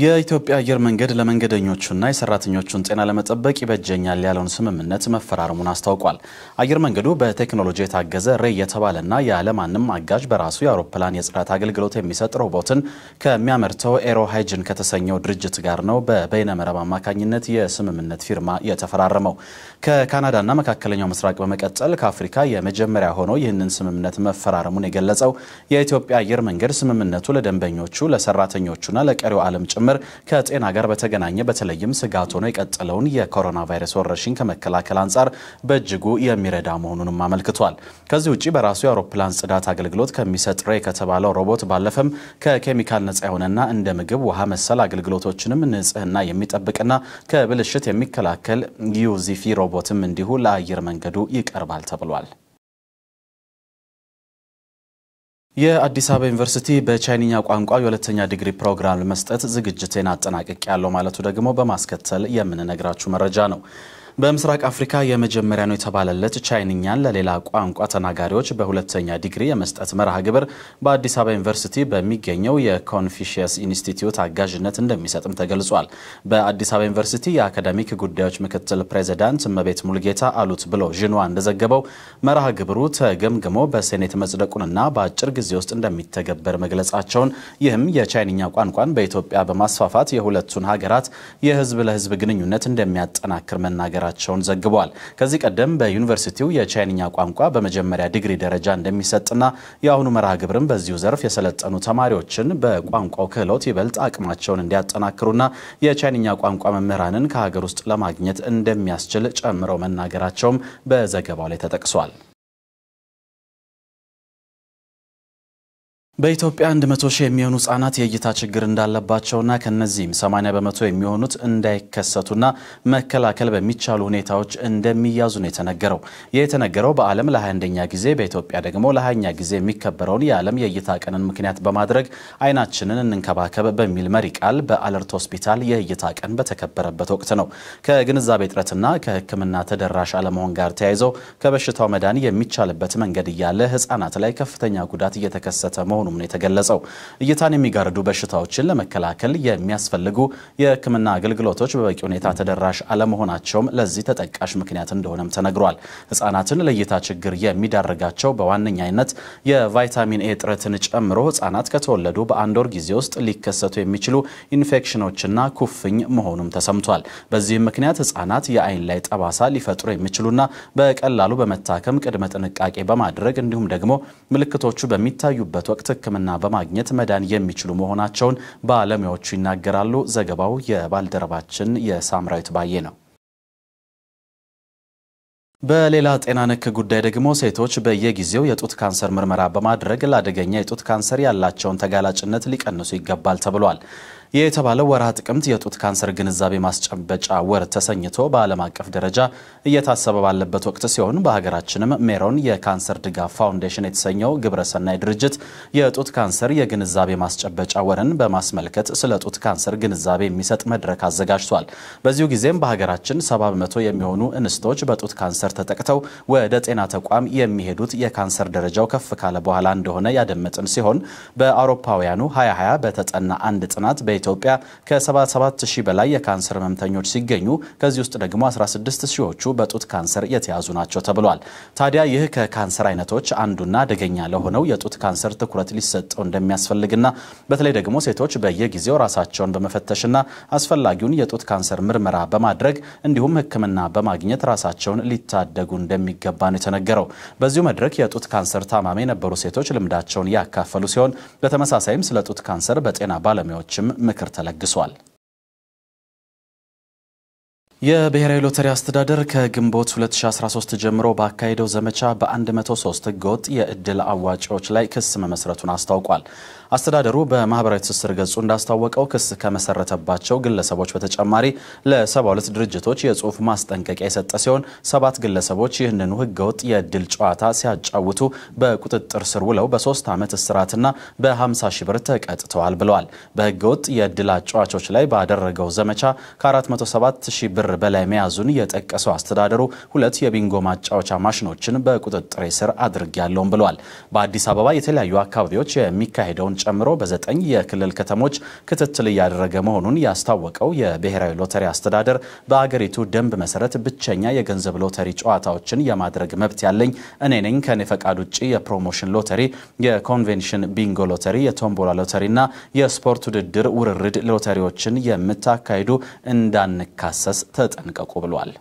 የኢትዮጵያ አየር መንገድ ለመንገደኞቹና የሰራተኞቹን ጤና ለመጠበቅ ይበጀኛል ያለውን ስምምነት መፈራረሙን አስታውቋል። አየር መንገዱ በቴክኖሎጂ የታገዘ ሬይ የተባለና ያለማንም አጋዥ በራሱ የአውሮፕላን የጽዳት አገልግሎት የሚሰጥ ሮቦትን ከሚያመርተው ኤሮ ሃይጅን ከተሰኘው ድርጅት ጋር ነው በበይነመረብ አማካኝነት የስምምነት ፊርማ የተፈራረመው። ከካናዳና መካከለኛው ምስራቅ በመቀጠል ከአፍሪካ የመጀመሪያ ሆኖ ይህንን ስምምነት መፈራረሙን የገለጸው የኢትዮጵያ አየር መንገድ ስምምነቱ ለደንበኞቹ፣ ለሰራተኞቹና ለቀሪው ዓለም ጭምር ከጤና ጋር በተገናኘ በተለይም ስጋት ሆኖ የቀጠለውን የኮሮና ቫይረስ ወረርሽኝ ከመከላከል አንጻር በእጅጉ የሚረዳ መሆኑንም አመልክቷል። ከዚህ ውጭ በራሱ የአውሮፕላን ጽዳት አገልግሎት ከሚሰጥ ሬ ከተባለው ሮቦት ባለፈም ከኬሚካል ነጻ የሆነና እንደ ምግብ፣ ውሃ መሰል አገልግሎቶችንም ንጽህና የሚጠብቅና ከብልሽት የሚከላከል ዩዚፊ ሮቦትም እንዲሁ ለአየር መንገዱ ይቀርባል ተብሏል። የአዲስ አበባ ዩኒቨርሲቲ በቻይንኛ ቋንቋ የሁለተኛ ዲግሪ ፕሮግራም ለመስጠት ዝግጅቴን አጠናቀቅ ያለው ማለቱ ደግሞ በማስከተል የምንነግራችሁ መረጃ ነው። በምስራቅ አፍሪካ የመጀመሪያ ነው የተባለለት ቻይንኛን ለሌላ ቋንቋ ተናጋሪዎች በሁለተኛ ዲግሪ የመስጠት መርሃ ግብር በአዲስ አበባ ዩኒቨርሲቲ በሚገኘው የኮንፊሽየስ ኢንስቲትዩት አጋዥነት እንደሚሰጥም ተገልጿል። በአዲስ አበባ ዩኒቨርሲቲ የአካዳሚክ ጉዳዮች ምክትል ፕሬዚዳንት እመቤት ሙልጌታ አሉት ብሎ ዥንዋ እንደዘገበው መርሃ ግብሩ ተገምግሞ በሴኔት መጽደቁንና በአጭር ጊዜ ውስጥ እንደሚተገበር መግለጻቸውን ይህም የቻይንኛ ቋንቋን በኢትዮጵያ በማስፋፋት የሁለቱን ሀገራት የህዝብ ለህዝብ ግንኙነት እንደሚያጠናክር መናገር መናገራቸውን ዘግበዋል። ከዚህ ቀደም በዩኒቨርሲቲው የቻይንኛ ቋንቋ በመጀመሪያ ዲግሪ ደረጃ እንደሚሰጥና የአሁኑ መርሃ ግብርም በዚሁ ዘርፍ የሰለጠኑ ተማሪዎችን በቋንቋው ክህሎት ይበልጥ አቅማቸውን እንዲያጠናክሩና የቻይንኛ ቋንቋ መምህራንን ከሀገር ውስጥ ለማግኘት እንደሚያስችል ጨምረው መናገራቸውም በዘገባው ላይ ተጠቅሷል። በኢትዮጵያ 100 ሺህ የሚሆኑ ህጻናት የእይታ ችግር እንዳለባቸውና ከነዚህም 80 በመቶ የሚሆኑት እንዳይከሰቱና መከላከል በሚቻሉ ሁኔታዎች እንደሚያዙ ነው የተነገረው። ይህ የተነገረው በዓለም ለ21ኛ ጊዜ በኢትዮጵያ ደግሞ ለ20ኛ ጊዜ የሚከበረውን የዓለም የእይታ ቀንን ምክንያት በማድረግ አይናችንን እንንከባከብ በሚል መሪ ቃል በአለርት ሆስፒታል የእይታ ቀን በተከበረበት ወቅት ነው። ከግንዛቤ እጥረትና ከህክምና ተደራሽ አለመሆን ጋር ተያይዘው ከበሽታው መዳን የሚቻልበት መንገድ እያለ ህጻናት ላይ ከፍተኛ ጉዳት እየተከሰተ መሆኑ መሆኑም ነው የተገለጸው። እይታን የሚጋርዱ በሽታዎችን ለመከላከል የሚያስፈልጉ የሕክምና አገልግሎቶች በበቂ ሁኔታ ተደራሽ አለመሆናቸውም ለዚህ ተጠቃሽ ምክንያት እንደሆነም ተነግሯል። ህጻናትን ለእይታ ችግር የሚዳርጋቸው በዋነኛነት የቫይታሚን ኤ እጥረትን ጨምሮ ህጻናት ከተወለዱ በአንድ ወር ጊዜ ውስጥ ሊከሰቱ የሚችሉ ኢንፌክሽኖችና ኩፍኝ መሆኑም ተሰምቷል። በዚህም ምክንያት ህጻናት የአይን ላይ ጠባሳ ሊፈጥሩ የሚችሉና በቀላሉ በመታከም ቅድመ ጥንቃቄ በማድረግ እንዲሁም ደግሞ ምልክቶቹ በሚታዩበት ወቅት ሕክምና በማግኘት መዳን የሚችሉ መሆናቸውን ባለሙያዎቹ ይናገራሉ። ዘገባው የባልደረባችን የሳምራዊት ባዬ ነው። በሌላ ጤና ነክ ጉዳይ ደግሞ ሴቶች በየጊዜው የጡት ካንሰር ምርመራ በማድረግ ለአደገኛ የጡት ካንሰር ያላቸውን ተጋላጭነት ሊቀንሱ ይገባል ተብሏል። የተባለው ወርሃ ጥቅምት የጡት ካንሰር ግንዛቤ ማስጨበጫ ወር ተሰኝቶ በዓለም አቀፍ ደረጃ እየታሰበ ባለበት ወቅት ሲሆን በሀገራችንም ሜሮን የካንሰር ድጋፍ ፋውንዴሽን የተሰኘው ግብረሰናይ ድርጅት የጡት ካንሰር የግንዛቤ ማስጨበጫ ወርን በማስመልከት ስለ ጡት ካንሰር ግንዛቤ የሚሰጥ መድረክ አዘጋጅቷል። በዚሁ ጊዜም በሀገራችን ሰባ በመቶ የሚሆኑ እንስቶች በጡት ካንሰር ተጠቅተው ወደ ጤና ተቋም የሚሄዱት የካንሰር ደረጃው ከፍ ካለ በኋላ እንደሆነ ያደመጥን ሲሆን በአውሮፓውያኑ 2020 በተጠና አንድ ጥናት በ በኢትዮጵያ ከ77 ሺህ በላይ የካንሰር ህመምተኞች ሲገኙ ከዚህ ውስጥ ደግሞ 16 ሺዎቹ በጡት ካንሰር የተያዙ ናቸው ተብሏል። ታዲያ ይህ ከካንሰር አይነቶች አንዱና አደገኛ ለሆነው የጡት ካንሰር ትኩረት ሊሰጠው እንደሚያስፈልግና በተለይ ደግሞ ሴቶች በየጊዜው ራሳቸውን በመፈተሽና አስፈላጊውን የጡት ካንሰር ምርመራ በማድረግ እንዲሁም ሕክምና በማግኘት ራሳቸውን ሊታደጉ እንደሚገባ ነው የተነገረው። በዚሁ መድረክ የጡት ካንሰር ታማሚ የነበሩ ሴቶች ልምዳቸውን ያካፈሉ ሲሆን በተመሳሳይም ስለ ጡት ካንሰር በጤና ባለሙያዎችም ምክር ተለግሷል። የብሔራዊ ሎተሪ አስተዳደር ከግንቦት 2013 ጀምሮ ባካሄደው ዘመቻ በ103 ህገወጥ የእድል አዋጪዎች ላይ ክስ መመስረቱን አስታውቋል። አስተዳደሩ በማህበራዊ ትስስር ገጹ እንዳስታወቀው ክስ ከመሰረተባቸው ግለሰቦች በተጨማሪ ለ72 ድርጅቶች የጽሁፍ ማስጠንቀቂያ የሰጠ ሲሆን ሰባት ግለሰቦች ይህንኑ ህገወጥ የእድል ጨዋታ ሲያጫውቱ በቁጥጥር ስር ውለው በሶስት ዓመት እስራትና በ50 ሺህ ብር ተቀጥተዋል ብለዋል። በህገወጥ የድል አጫዋቾች ላይ ባደረገው ዘመቻ ከ 47 ሺህ ብር በላይ መያዙን የጠቀሰው አስተዳደሩ ሁለት የቢንጎ ማጫወቻ ማሽኖችን በቁጥጥሬ ስር አድርጌያለሁም ብለዋል። በአዲስ አበባ የተለያዩ አካባቢዎች የሚካሄደውን ጨምሮ በዘጠኝ የክልል ከተሞች ክትትል እያደረገ መሆኑን ያስታወቀው የብሔራዊ ሎተሪ አስተዳደር በአገሪቱ ደንብ መሰረት ብቸኛ የገንዘብ ሎተሪ ጨዋታዎችን የማድረግ መብት ያለኝ እኔ ነኝ ከኔ ፈቃድ ውጭ የፕሮሞሽን ሎተሪ፣ የኮንቬንሽን ቢንጎ ሎተሪ፣ የቶምቦላ እና የስፖርት ውድድር ውርርድ ሎተሪዎችን የምታካሂዱ እንዳንካሰስ ተጠንቀቁ ብሏል።